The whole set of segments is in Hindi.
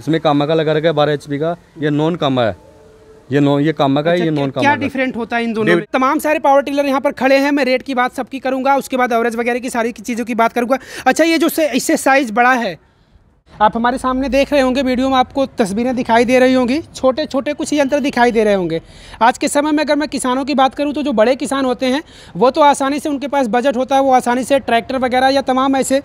इसमें कामा का लगा रखा है बारह एच का ये नॉन कामा है ये नॉन ये कामा का है ये नॉन अच्छा, कामा क्या डिफरेंट होता है इन दोनों में तमाम सारे पावर टिलर यहाँ पर खड़े हैं मैं रेट की बात सबकी करूंगा उसके बाद एवरेज वगैरह की सारी चीज़ों की बात करूंगा अच्छा ये जो इससे साइज़ बड़ा है आप हमारे सामने देख रहे होंगे वीडियो में आपको तस्वीरें दिखाई दे रही होंगी छोटे छोटे कुछ यंत्र दिखाई दे रहे होंगे आज के समय में अगर मैं किसानों की बात करूं तो जो बड़े किसान होते हैं वो तो आसानी से उनके पास बजट होता है वो आसानी से ट्रैक्टर वगैरह या तमाम ऐसे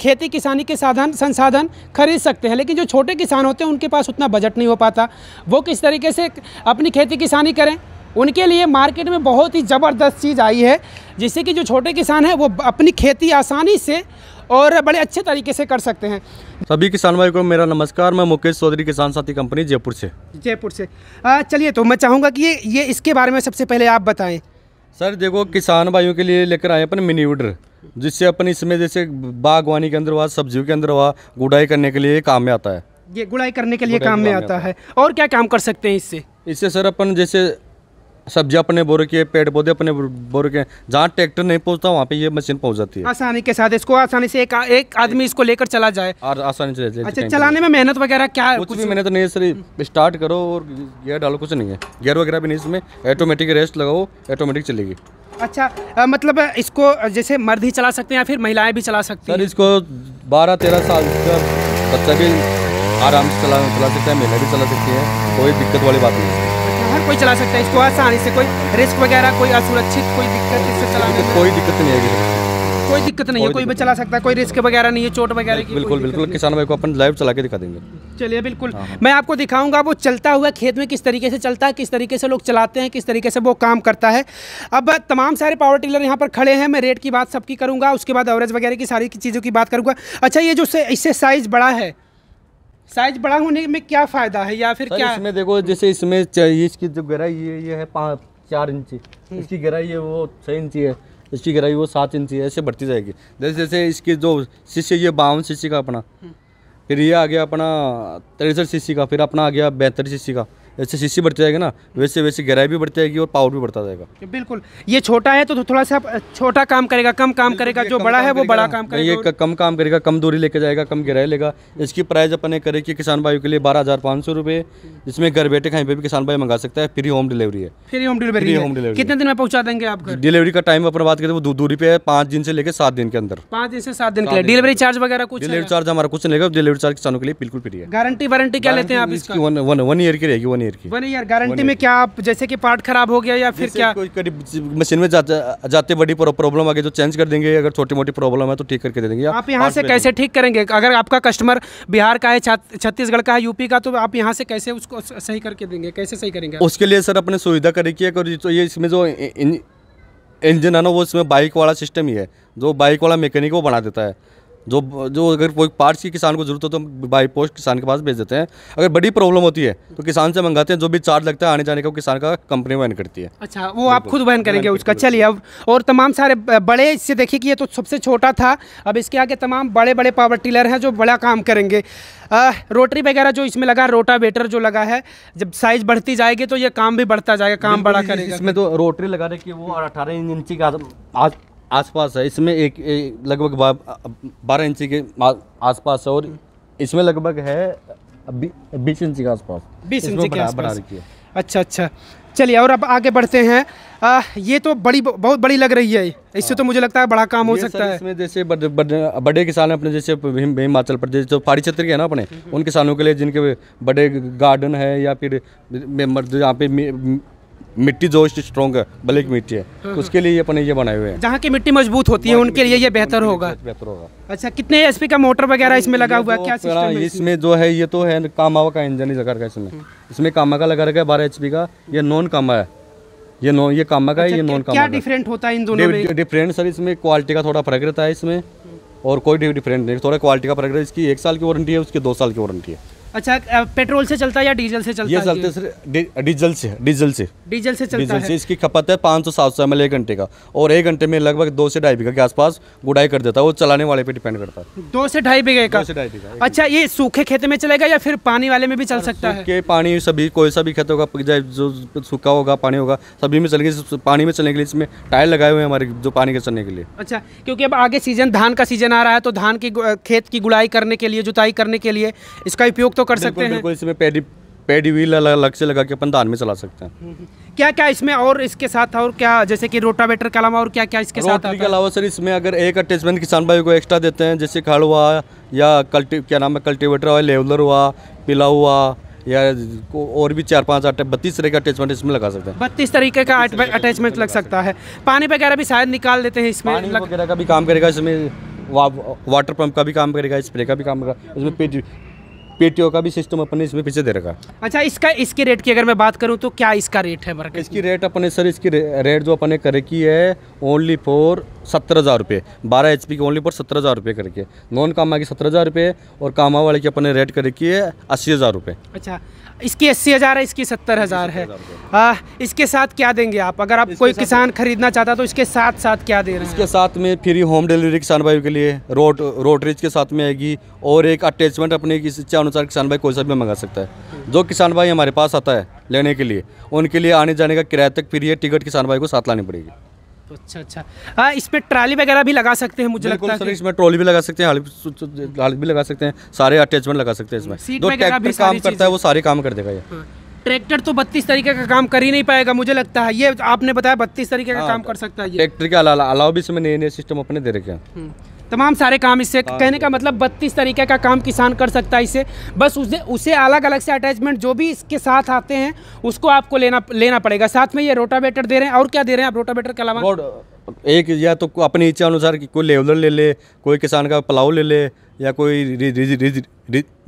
खेती किसानी के साधन संसाधन खरीद सकते हैं लेकिन जो छोटे किसान होते हैं उनके पास उतना बजट नहीं हो पाता वो किस तरीके से अपनी खेती किसानी करें उनके लिए मार्केट में बहुत ही ज़बरदस्त चीज़ आई है जिससे कि जो छोटे किसान हैं वो अपनी खेती आसानी से और बड़े अच्छे तरीके से कर सकते हैं सभी किसान भाई को मेरा नमस्कार मैं मुकेश चौधरी किसान साथी कंपनी जयपुर से जयपुर से चलिए तो मैं चाहूँगा कि ये ये इसके बारे में सबसे पहले आप बताएं सर देखो किसान भाइयों के लिए लेकर आए अपन मिनी उडर जिससे अपन इसमें जैसे बागवानी के अंदर हुआ सब्जियों के अंदर हुआ गुड़ाई करने के लिए काम में आता है ये गुड़ाई करने के लिए काम में आता है और क्या काम कर सकते हैं इससे इससे सर अपन जैसे सब्जियां अपने बोर के पेड़ पौधे अपने बोर के जहाँ ट्रैक्टर नहीं पहुँचता वहाँ पे ये मशीन पहुँच जाती है आसानी के साथ इसको आसानी से एक एक आदमी इसको लेकर चला जाए और आसानी से अच्छा चलाने में मेहनत वगैरह क्या कुछ, कुछ भी मेहनत नहीं है सर स्टार्ट करो और गियर डालो कुछ नहीं है गियर वगैरह भी नहीं इसमें ऑटोमेटिक रेस्ट लगाओ ऑटोमेटिक चलेगी अच्छा आ, मतलब इसको जैसे मर्द ही चला सकते हैं या फिर महिलाएं भी चला सकती हैं इसको बारह तेरह साल का बच्चा भी आराम से चला चला सकता है महिला भी चला सकती है कोई दिक्कत वाली बात नहीं है हर कोई चला सकता है इसको आसानी से कोई रिस्क वगैरह कोई असुरक्षित कोई दिक्कत इससे चलाने कोई दिक्कत नहीं आएगी कोई दिक्कत नहीं है कोई भी चला सकता है कोई रिस्क वगैरह नहीं है चोट वगैरह की बिल्कुल बिल्कुल किसान भाई को अपन लाइव चला के दिखा देंगे चलिए बिल्कुल हाँ, हाँ। मैं आपको दिखाऊंगा वो चलता हुआ खेत में किस तरीके से चलता है किस तरीके से लोग चलाते हैं किस तरीके से वो काम करता है अब तमाम सारे पावर टिलर यहाँ पर खड़े हैं मैं रेट की बात सबकी करूँगा उसके बाद एवरेज वगैरह की सारी चीज़ों की बात करूँगा अच्छा ये जो इससे साइज़ बड़ा है साइज बड़ा होने में क्या फायदा है या फिर क्या इसमें देखो जैसे इसमें इसकी जो गहराई है ये है पाँच चार इंची हम्म। इसकी गहराई है वो छः इंची है इसकी गहराई वो सात इंची है ऐसे बढ़ती जाएगी जैसे जैसे इसकी जो शीशे ये बावन शीशे का अपना हम्म। फिर ये आ गया अपना तिरसठ शीशी का फिर अपना आ गया बेहतर शीशी का जैसे सीसी बढ़ती जाएगी ना वैसे वैसे गहराई भी बढ़ती जाएगी और पावर भी बढ़ता जाएगा बिल्कुल ये छोटा है तो, तो थोड़ा सा छोटा काम करेगा कम काम करेगा जो बड़ा है वो बड़ा काम करेगा ये कम काम करेगा कम दूरी लेके जाएगा कम गहराई लेगा इसकी प्राइस अपने करेगी कि किसान भाई के लिए बारह हज़ार पाँच सौ रुपए जिसमें घर बैठे कहीं पे भी किसान भाई मंगा सकता है फ्री होम डिलीवरी है free home delivery home delivery कितने दिन में पहुंचा देंगे आप डिलीवरी का टाइम अपन बात करें वो दूरी पे है पाँच दिन से लेकर सात दिन के अंदर पाँच दिन से सात दिन के लिए डिलीवरी चार्ज वगैरह कुछ डिलीवरी चार्ज हमारा कुछ नहीं लेगा डिलीवरी चार्ज किसानों के लिए बिल्कुल फ्री है गारंटी वारंटी क्या लेते हैं आप इसकी वन ईयर की रहेगी वन ईयर देर की वन ईयर गारंटी में क्या आप जैसे कि पार्ट खराब हो गया या फिर क्या कोई करीब मशीन में जाते जाते बड़ी प्रॉब्लम आ गई तो चेंज कर देंगे अगर छोटी मोटी प्रॉब्लम है तो ठीक करके दे देंगे आप यहाँ से कैसे ठीक करेंगे अगर आपका कस्टमर बिहार का है छत्तीसगढ़ का है यूपी का तो आप यहाँ से कैसे उसको सही करके देंगे कैसे सही करेंगे उसके लिए सर अपने सुविधा करेगी तो ये इसमें जो इंजन है ना वो इसमें बाइक वाला सिस्टम ही है जो बाइक वाला मैकेनिक वो बना देता है जो जो अगर कोई पार्ट्स की किसान को ज़रूरत हो तो बाई पोस्ट किसान के पास भेज देते हैं अगर बड़ी प्रॉब्लम होती है तो किसान से मंगाते हैं जो भी चार्ज लगता है आने जाने का किसान का कंपनी वहन करती है अच्छा वो आप खुद वहन करेंगे उसका चलिए अब और तमाम सारे बड़े इससे देखिए कि ये तो सबसे छोटा था अब इसके आगे तमाम बड़े बड़े पावर टिलर हैं जो बड़ा काम करेंगे रोटरी वगैरह जो इसमें लगा रोटावेटर जो लगा है जब साइज़ बढ़ती जाएगी तो ये काम भी बढ़ता जाएगा काम बड़ा करेगा इसमें तो रोटरी लगाने की वो अठारह इंची का आज आसपास है इसमें एक, एक लगभग बारह इंची के आसपास है और इसमें लगभग है बीस इंची के आसपास बीस इंची के आसपास अच्छा अच्छा चलिए और अब आगे बढ़ते हैं आ, ये तो बड़ी बहुत बड़ी लग रही है इससे तो हाँ। मुझे लगता है बड़ा काम हो सकता है इसमें जैसे बड़े, बड़े, बड़े किसान अपने जैसे हिमाचल प्रदेश जो पहाड़ी क्षेत्र के हैं ना अपने हम्म। उन किसानों के लिए जिनके बड़े गार्डन है या फिर यहाँ पे मिट्टी जो स्ट्रॉन्ग है ब्लैक मिट्टी है हाँ। उसके हाँ। लिए अपने ये बनाए हुए हैं जहाँ की मिट्टी मजबूत होती है उनके लिए ये बेहतर होगा बेहतर होगा अच्छा कितने पी का मोटर वगैरह इसमें लगा हुआ है तो क्या इसमें जो है ये तो है कामा का इंजन ही लगा रखा है इसमें हाँ। इसमें कामा का लगा रखा है बारह एचपी का ये नॉन कामा है ये नो ये कामा का है ये नॉन कामा अच्छा, क्या डिफरेंट होता है इन दोनों में डिफरेंट सर इसमें क्वालिटी का थोड़ा फर्क रहता है इसमें और कोई डिफरेंट नहीं थोड़ा क्वालिटी का फर्क रहता है इसकी एक साल की वारंटी है उसकी दो साल की वारंटी है अच्छा पेट्रोल से चलता है या डीजल से चलता ये चलते है सर डीजल से डीजल से डीजल से चलता डीजल है। से इसकी खपत है पाँच सौ सात सौ एम एक घंटे का और एक घंटे में लगभग दो से ढाई बीघा के आसपास गुड़ाई कर देता है वो चलाने वाले पे डिपेंड करता है दो से ढाई बीघे का से ढाई बीघा अच्छा ये सूखे खेत में चलेगा या फिर पानी वाले में भी चल सकता है पानी सभी कोई सा भी खेत होगा जो सूखा होगा पानी होगा सभी में चलेगी पानी में चलने के लिए इसमें टायर लगाए हुए हैं हमारे जो पानी के चलने के लिए अच्छा क्योंकि अब आगे सीजन धान का सीजन आ रहा है तो धान की खेत की गुड़ाई करने के लिए जुताई करने के लिए इसका उपयोग तो तो कर सकते हैं इसमें पेडी पेडी व्हील अलग अलग से लगा के अपन धान में चला सकते हैं क्या क्या इसमें और इसके साथ और क्या जैसे कि रोटावेटर के अलावा और क्या क्या इसके साथ के अलावा सर इसमें अगर एक अटैचमेंट किसान भाई को एक्स्ट्रा देते हैं जैसे खड़ हुआ या कल्टी क्या नाम है कल्टीवेटर हुआ लेवलर हुआ पिला हुआ या और भी चार पांच आठ बत्तीस तरह का अटैचमेंट इसमें लगा सकते हैं बत्तीस तरीके का अटैचमेंट लग सकता है पानी वगैरह भी शायद निकाल देते हैं इसमें वगैरह का भी काम करेगा इसमें वाटर पंप का भी काम करेगा स्प्रे का भी काम करेगा इसमें पेटियों का भी सिस्टम अपने इसमें पीछे दे रखा अच्छा इसका इसके रेट की अगर मैं बात करूँ तो क्या इसका रेट है बरकत इसकी रेट अपने सर इसकी रेट जो अपने कर की है ओनली फॉर सत्तर हज़ार रुपये बारह एच की ओनली फॉर सत्तर हज़ार रुपये करके नॉन कामा की सत्तर हज़ार रुपये और कामा वाले की अपने रेट कर की है अस्सी हज़ार रुपये अच्छा इसकी अस्सी हज़ार है इसकी सत्तर हज़ार है आ, हाँ, इसके साथ क्या देंगे आप अगर आप कोई किसान खरीदना चाहता तो इसके साथ साथ क्या दे रहे हैं इसके साथ में फ्री होम डिलीवरी किसान भाई के लिए रोड रोटरीज के साथ में आएगी और एक अटैचमेंट अपने इच्छा अनुसार किसान भाई कोई सा भी मंगा सकता है जो किसान भाई हमारे पास आता है लेने के लिए उनके लिए आने जाने का किराया तक फ्री है टिकट किसान भाई को साथ लानी पड़ेगी तो अच्छा अच्छा हाँ इस पर ट्राली वगैरह भी लगा सकते हैं मुझे लगता है इसमें ट्रॉली भी लगा सकते हैं हाल भी लगा सकते हैं सारे अटैचमेंट लगा सकते हैं इसमें जो ट्रैक्टर काम करता है वो सारे काम कर देगा ये हाँ। ट्रैक्टर तो बत्तीस तरीके का काम कर ही नहीं पाएगा मुझे लगता है ये आपने बताया बत्तीस तरीके का हाँ, काम कर सकता है ट्रैक्टर के अलावा भी इसमें नए नए सिस्टम अपने दे रखे हैं हम्म। तमाम सारे काम इससे हाँ, कहने का हाँ। मतलब बत्तीस तरीके का काम किसान कर सकता है इससे बस उसे उसे अलग अलग से अटैचमेंट जो भी इसके साथ आते हैं उसको आपको लेना लेना पड़ेगा साथ में ये रोटावेटर दे रहे हैं और क्या दे रहे हैं आप रोटावेटर के अलावा एक या तो अपनी इच्छा अनुसार कि कोई लेवलर ले ले कोई किसान का प्लाव ले ले या कोई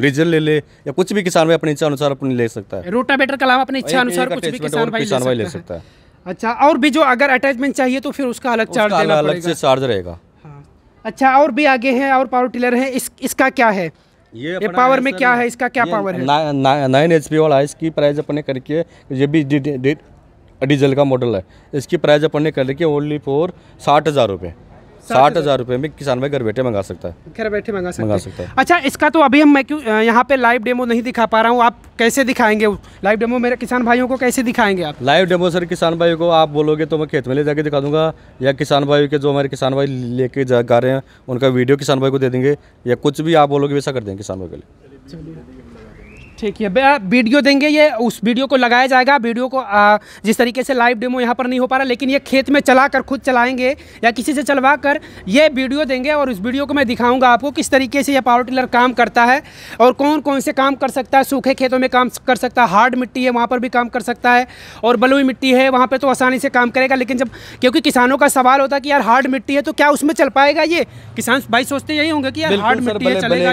रीजन ले ले या कुछ भी किसान भाई अपनी इच्छा अनुसार अपनी ले सकता है रोटावेटर के अलावा अपनी इच्छा अनुसार कुछ भी किसान भाई किसान भाई ले सकता है अच्छा और भी जो अगर अटैचमेंट चाहिए तो फिर उसका अलग चार्ज अलग से चार्ज रहेगा अच्छा और भी आगे हैं और पावर टिलर है इस इसका क्या है ये, ये पावर में क्या है इसका क्या पावर है नाइन एच वाला है इसकी प्राइस अपने करके ये भी डीजल का मॉडल है इसकी प्राइस अपने करके ओनली फोर साठ हज़ार रुपये साठ हज़ार रुपए में किसान भाई घर बैठे मंगा सकता है घर बैठे मंगा सकता, मंगा सकता है अच्छा इसका तो अभी हम मैं क्यों यहाँ पे लाइव डेमो नहीं दिखा पा रहा हूँ आप कैसे दिखाएंगे लाइव डेमो मेरे किसान भाइयों को कैसे दिखाएंगे आप लाइव डेमो सर किसान भाइयों को आप बोलोगे तो मैं खेत में ले जाके दिखा दूंगा या किसान भाई के जो हमारे किसान भाई लेके जा रहे हैं उनका वीडियो किसान भाई को दे देंगे या कुछ भी आप बोलोगे वैसा कर देंगे किसान भाई के लिए ठीक है वीडियो देंगे ये उस वीडियो को लगाया जाएगा वीडियो को आ, जिस तरीके से लाइव डेमो यहाँ पर नहीं हो पा रहा लेकिन ये खेत में चला कर खुद चलाएंगे या किसी से चलवा कर ये वीडियो देंगे और उस वीडियो को मैं दिखाऊंगा आपको किस तरीके से ये पावर टिलर काम करता है और कौन कौन से काम कर सकता है सूखे खेतों में काम कर सकता है हार्ड मिट्टी है वहाँ पर भी काम कर सकता है और बलुई मिट्टी है वहाँ पर तो आसानी से काम करेगा लेकिन जब क्योंकि किसानों का सवाल होता है कि यार हार्ड मिट्टी है तो क्या उसमें चल पाएगा ये किसान भाई सोचते यही होंगे कि यार हार्ड मिट्टी है चलेगा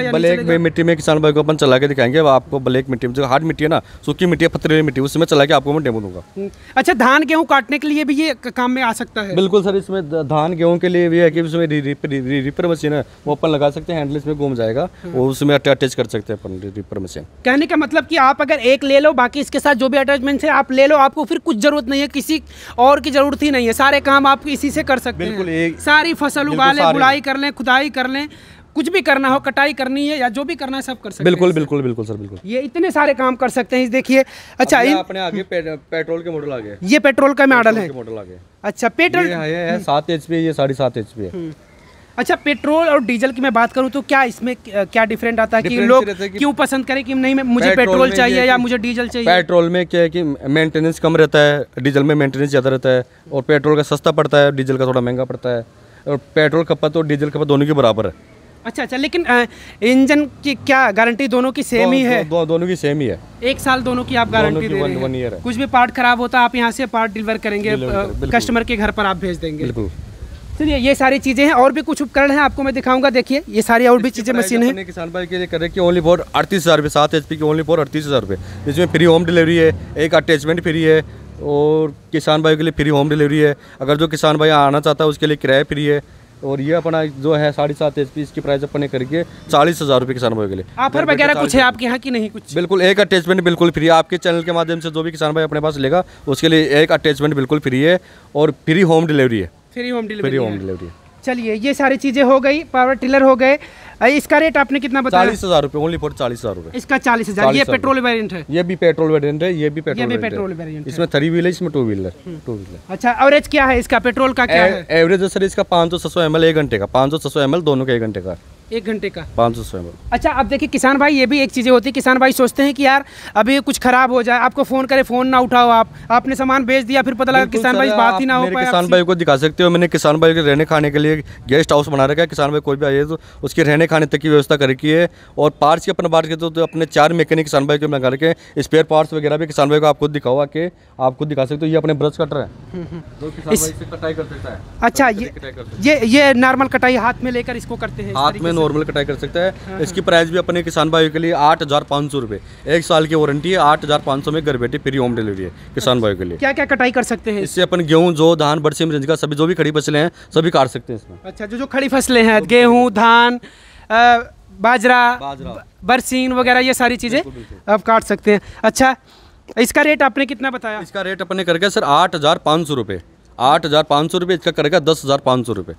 या मिट्टी में किसान भाई को अपन चला के दिखाएंगे आपको ब्लैक ब्लैक मिट्टी जो हार्ड मिट्टी है ना सूखी मिट्टी है पथरीली मिट्टी उसमें चला के आपको मैं डेमो दूंगा हम्म, अच्छा धान गेहूँ काटने के लिए भी ये काम में आ सकता है बिल्कुल सर इसमें धान गेहूँ के लिए भी है कि उसमें रिपर मशीन है वो अपन लगा सकते हैं हैंडल इसमें घूम जाएगा हम्म। वो उसमें अटैच कर सकते हैं अपन रिपर मशीन कहने का मतलब कि आप अगर एक ले लो बाकी इसके साथ जो भी अटैचमेंट है आप ले लो आपको फिर कुछ जरूरत नहीं है किसी और की जरूरत ही नहीं है सारे काम आप इसी से कर सकते हैं सारी फसल उगा लें बुलाई कर लें खुदाई कर लें कुछ भी करना हो कटाई करनी है या जो भी करना है सब कर सकते बिल्कुल, हैं बिल्कुल बिल्कुल बिल्कुल सर बिल्कुल ये इतने सारे काम कर सकते हैं देखिए अच्छा अपने आगे पे, पेट्रोल के मॉडल आ गए ये पेट्रोल का मॉडल है मॉडल आ अच्छा पेट्रोल सात एच पी ये साढ़े सात एच पी है हम्म। अच्छा पेट्रोल और डीजल की मैं बात करूं तो क्या इसमें क्या डिफरेंट आता है कि लोग क्यों पसंद करें कि नहीं मुझे पेट्रोल चाहिए या मुझे डीजल चाहिए पेट्रोल में क्या है कि मेंटेनेंस कम रहता है डीजल में मेंटेनेंस ज़्यादा रहता है और पेट्रोल का सस्ता पड़ता है डीजल का थोड़ा महंगा पड़ता है और पेट्रोल खपत और डीजल खपत दोनों के बराबर है अच्छा अच्छा लेकिन इंजन की क्या गारंटी दोनों की सेम दो, ही है दो, दोनों की सेम ही है एक साल दोनों की आप गारंटी दे रहे हैं है। कुछ भी पार्ट खराब होता है आप यहाँ से पार्ट डिलीवर करेंगे कस्टमर के घर पर आप भेज देंगे चलिए ये सारी चीज़ें हैं और भी कुछ उपकरण हैं आपको मैं दिखाऊंगा देखिए ये सारी और भी चीज़ें मशीन है किसान भाई के लिए करें कि ओनली फॉर अड़तीस हज़ार रुपये सात एच की ओनली फॉर अड़तीस हज़ार रुपये जिसमें फ्री होम डिलीवरी है एक अटैचमेंट फ्री है और किसान भाई के लिए फ्री होम डिलीवरी है अगर जो किसान भाई आना चाहता है उसके लिए किराया फ्री है और ये अपना जो है साढ़े सात एच पी इसकी प्राइस अपने करके चालीस हज़ार रुपये किसान भाई के लिए ऑफर वगैरह कुछ है आपके यहाँ की नहीं कुछ बिल्कुल एक अटैचमेंट बिल्कुल फ्री है आपके चैनल के माध्यम से जो भी किसान भाई अपने पास लेगा उसके लिए एक अटैचमेंट बिल्कुल फ्री है और फ्री होम डिलीवरी है free home delivery free home delivery चलिए ये सारी चीज़ें हो गई पावर टिलर हो गए इसका रेट आपने कितना बताया चालीस हजार रुपए ओनली फॉर चालीस हजार रुपए इसका चालीस हजार ये पेट्रोल वेरियंट है ये भी पेट्रोल वेरियंट है ये भी पेट्रोल पेट्रोल वेरियंट इसमें थ्री व्हीलर इसमें टू व्हीलर टू व्हीलर अच्छा एवरेज क्या है इसका पेट्रोल का क्या एवरेज सर इसका पाँच सौ छह सौ एम एक घंटे का पाँच सौ छह सौ एम दोनों का एक घंटे का एक घंटे का पाँच सौ स्वयं अच्छा अब देखिए किसान भाई ये भी एक चीज़ें होती है किसान भाई सोचते हैं कि यार अभी कुछ खराब हो जाए आपको फ़ोन करे फ़ोन ना उठाओ आप आपने सामान भेज दिया फिर पता लगा किसान भाई बात ही ना हो पाए किसान भाई को दिखा सकते हो मैंने किसान भाई के रहने खाने के लिए गेस्ट हाउस बना रखा है किसान भाई कोई भी आइए तो उसके रहने खाने तक की व्यवस्था कर रखी है और पार्ट्स की अपने बात करते तो, तो अपने चार मैकेनिक किसान भाई को लगा रखे स्पेयर पार्ट्स वगैरह भी किसान भाई को आप खुद दिखाओ आके आप खुद दिखा सकते हो ये अपने ब्रश कटर हम्म, हम्म। है अच्छा ये ये नॉर्मल कटाई हाथ में लेकर इसको करते हैं हाथ में नॉर्मल कटाई कर सकता है हाँ, हाँ। इसकी प्राइस भी अपने किसान भाई के लिए आठ हज़ार पाँच सौ रुपए एक साल की वारंटी है आठ हज़ार पाँच सौ में घर बैठे फ्री होम डिलीवरी है किसान अच्छा। भाई के लिए क्या क्या कटाई कर सकते हैं इससे अपन गेहूँ जो धान बरसी का सभी जो भी खड़ी फसलें हैं सभी काट सकते हैं इसमें अच्छा जो जो खड़ी फसलें हैं गेहूँ धान बाजरा बरसीन वगैरह ये सारी चीज़ें आप काट सकते हैं अच्छा इसका रेट आपने कितना बताया इसका रेट अपने करके सर आठ हज़ार पाँच सौ रुपए आठ हज़ार पाँच सौ रुपए इसका करेगा दस हज़ार पाँच सौ रूपए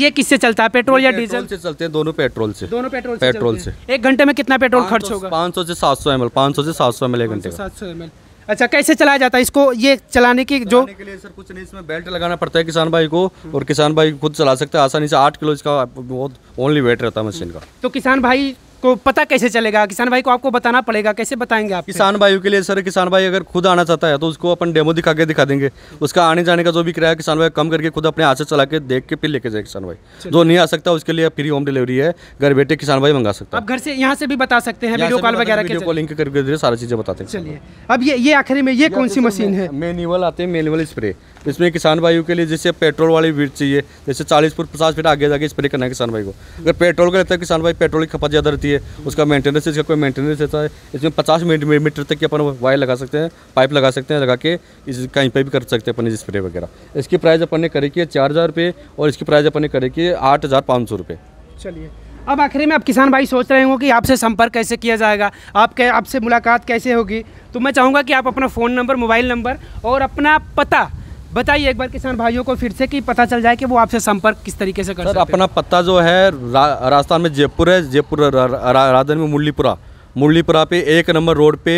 ये किससे चलता है पेट्रोल या डीजल से चलते हैं दोनों पेट्रोल से दोनों पेट्रोल से पेट्रोल से एक घंटे में कितना पेट्रोल खर्च होगा पाँच सौ से सात सौ एम एल पाँच सौ से सात सौ एम एल एक घंटे सात सौ एम एल अच्छा कैसे चलाया जाता है इसको ये चलाने की जो के लिए सर कुछ नहीं इसमें बेल्ट लगाना पड़ता है किसान भाई को और किसान भाई खुद चला सकते हैं आसानी से आठ किलो इसका बहुत ओनली वेट रहता है मशीन का तो किसान भाई को पता कैसे चलेगा किसान भाई को आपको बताना पड़ेगा कैसे बताएंगे आप किसान भाइयों के लिए सर किसान भाई अगर खुद आना चाहता है तो उसको अपन डेमो दिखा के दिखा देंगे उसका आने जाने का जो भी किराया किसान भाई कम करके खुद अपने हाथ से चला के देख के फिर लेके जाए किसान भाई जो नहीं आ सकता उसके लिए फ्री होम डिलीवरी है घर बैठे किसान भाई मंगा सकता है आप घर से यहाँ से भी बता सकते हैं वीडियो कॉल वगैरह वीडियो कॉलिंग करके सारी चीज़ें बताते हैं चलिए अब ये ये आखिर में ये कौन सी तो मशीन है मेन्यूअल आते हैं मेनुअल स्प्रे इसमें किसान भाइयों के लिए जैसे पेट्रोल वाली वीट चाहिए जैसे चालीस फुट पचास फीट आगे जाके स्प्रे करना है किसान भाई को अगर पेट्रोल का रहता है किसान भाई पेट्रोल की खपत ज़्यादा रहती है है उसका मेंटेनेंस इसका कोई मेंटेनेंस रहता है इसमें पचास मीटर तक की अपन वायर लगा सकते हैं पाइप लगा सकते हैं लगा के इस कहीं पर भी कर सकते हैं अपन स्प्रे वगैरह इसकी प्राइस अपन ने करे की चार हज़ार रुपये और इसकी प्राइस अपन ने करे की आठ हज़ार पाँच सौ रुपये चलिए अब आखिरी में आप किसान भाई सोच रहे होंगे कि आपसे संपर्क कैसे किया जाएगा आप आपसे मुलाकात कैसे होगी तो मैं चाहूँगा कि आप अपना फ़ोन नंबर मोबाइल नंबर और अपना पता बताइए एक बार किसान भाइयों को फिर से कि पता चल जाए कि वो आपसे संपर्क किस तरीके से कर सर अपना पत्ता जो है रा, राजस्थान में जयपुर है जयपुर राजधानी में मुरलीपुरा मुरलीपुरा पे एक नंबर रोड पे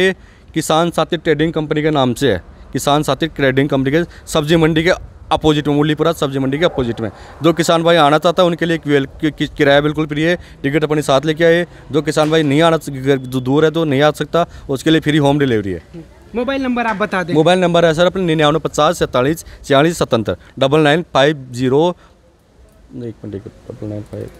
किसान साथी ट्रेडिंग कंपनी के नाम से है किसान साथी ट्रेडिंग कंपनी के सब्जी मंडी के अपोजिट में मुरलीपुरा सब्जी मंडी के अपोजिट में जो किसान भाई आना चाहता है उनके लिए किराया बिल्कुल फ्री है टिकट अपने साथ लेके आए जो किसान भाई नहीं आना दूर है तो नहीं आ सकता उसके लिए फ्री होम डिलीवरी है मोबाइल नंबर आप बता दें मोबाइल नंबर है सर अपने निन्यानवे पचास सैंतालीस छियालीस सतहत्तर डबल नाइन फाइव जीरो एक मिनट एक डबल नाइन फाइव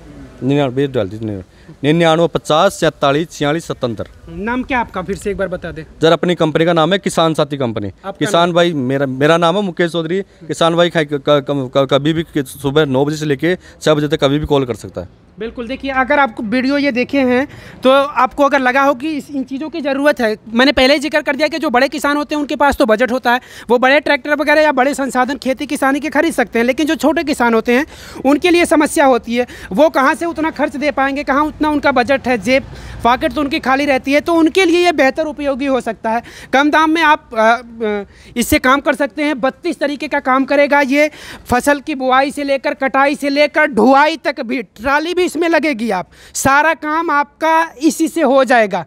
निन्यानवे डाल दीजिए निन्यानवे पचास सैंतालीस छियालीस सतहत्तर नाम क्या आपका फिर से एक बार बता दे सर अपनी कंपनी का नाम है किसान साथी कंपनी किसान भाई मेरा मेरा नाम है मुकेश चौधरी किसान भाई कभी भी सुबह नौ बजे से लेके छः बजे तक कभी भी कॉल कर सकता है बिल्कुल देखिए अगर आपको वीडियो ये देखे हैं तो आपको अगर लगा हो कि इन चीज़ों की ज़रूरत है मैंने पहले ही जिक्र कर दिया कि जो बड़े किसान होते हैं उनके पास तो बजट होता है वो बड़े ट्रैक्टर वगैरह या बड़े संसाधन खेती किसानी के खरीद सकते हैं लेकिन जो छोटे किसान होते हैं उनके लिए समस्या होती है वो कहाँ से उतना खर्च दे पाएंगे कहाँ उतना उनका बजट है जेब पॉकेट तो उनकी खाली रहती है तो उनके लिए ये बेहतर उपयोगी हो सकता है कम दाम में आप इससे काम कर सकते हैं बत्तीस तरीके का काम करेगा ये फसल की बुआई से लेकर कटाई से लेकर ढुआई तक भी ट्राली भी इसमें लगेगी आप सारा काम आपका इसी से हो जाएगा